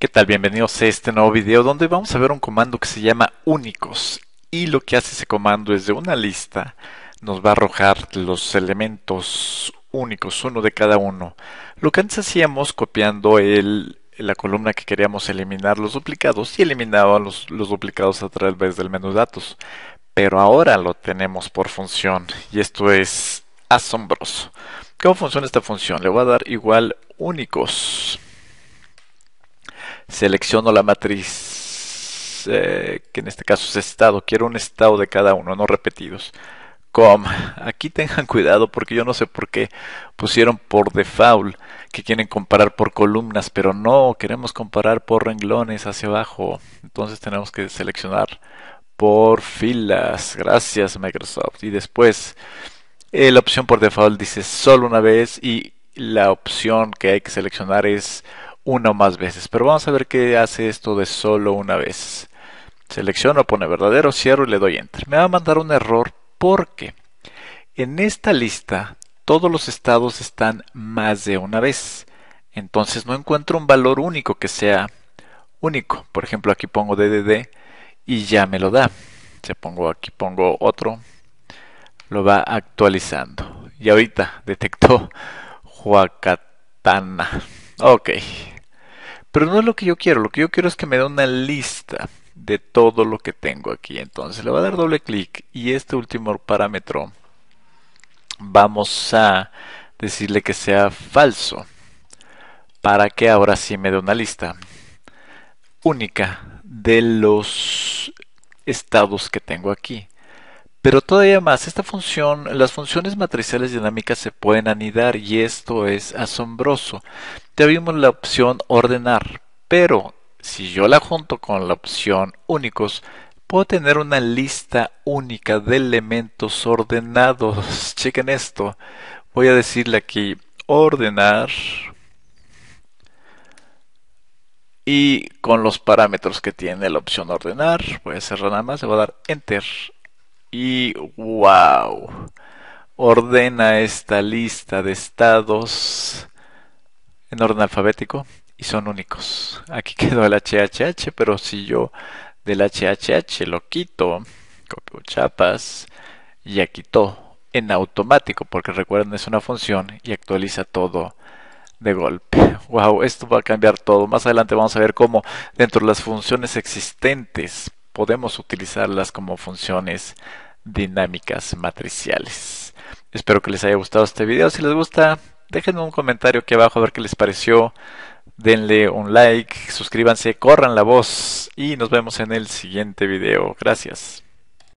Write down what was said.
¿Qué tal? Bienvenidos a este nuevo video donde vamos a ver un comando que se llama únicos y lo que hace ese comando es de una lista nos va a arrojar los elementos únicos, uno de cada uno. Lo que antes hacíamos copiando la columna que queríamos eliminar los duplicados y eliminaba los, los duplicados a través del menú datos. Pero ahora lo tenemos por función y esto es asombroso. ¿Cómo funciona esta función? Le voy a dar igual únicos selecciono la matriz, eh, que en este caso es estado, quiero un estado de cada uno, no repetidos. Com, aquí tengan cuidado porque yo no sé por qué pusieron por default que quieren comparar por columnas, pero no, queremos comparar por renglones hacia abajo, entonces tenemos que seleccionar por filas, gracias Microsoft. Y después eh, la opción por default dice solo una vez y la opción que hay que seleccionar es una o más veces. Pero vamos a ver qué hace esto de solo una vez. Selecciono, pone verdadero, cierro y le doy enter. Me va a mandar un error porque en esta lista todos los estados están más de una vez. Entonces no encuentro un valor único que sea único. Por ejemplo, aquí pongo DDD y ya me lo da. Se pongo aquí pongo otro, lo va actualizando. Y ahorita detectó Huacatana. Ok, pero no es lo que yo quiero, lo que yo quiero es que me dé una lista de todo lo que tengo aquí. Entonces le voy a dar doble clic y este último parámetro vamos a decirle que sea falso para que ahora sí me dé una lista única de los estados que tengo aquí. Pero todavía más, esta función, las funciones matriciales dinámicas se pueden anidar y esto es asombroso. Ya vimos la opción ordenar, pero si yo la junto con la opción únicos, puedo tener una lista única de elementos ordenados. Chequen esto. Voy a decirle aquí ordenar y con los parámetros que tiene la opción ordenar, voy a cerrar nada más, le voy a dar enter y wow. Ordena esta lista de estados en orden alfabético y son únicos. Aquí quedó el HHH, pero si yo del HHH lo quito, copio chapas ya quitó en automático, porque recuerden es una función y actualiza todo de golpe. Wow, esto va a cambiar todo. Más adelante vamos a ver cómo dentro de las funciones existentes podemos utilizarlas como funciones dinámicas matriciales. Espero que les haya gustado este video. Si les gusta, déjenme un comentario aquí abajo a ver qué les pareció. Denle un like, suscríbanse, corran la voz y nos vemos en el siguiente video. Gracias.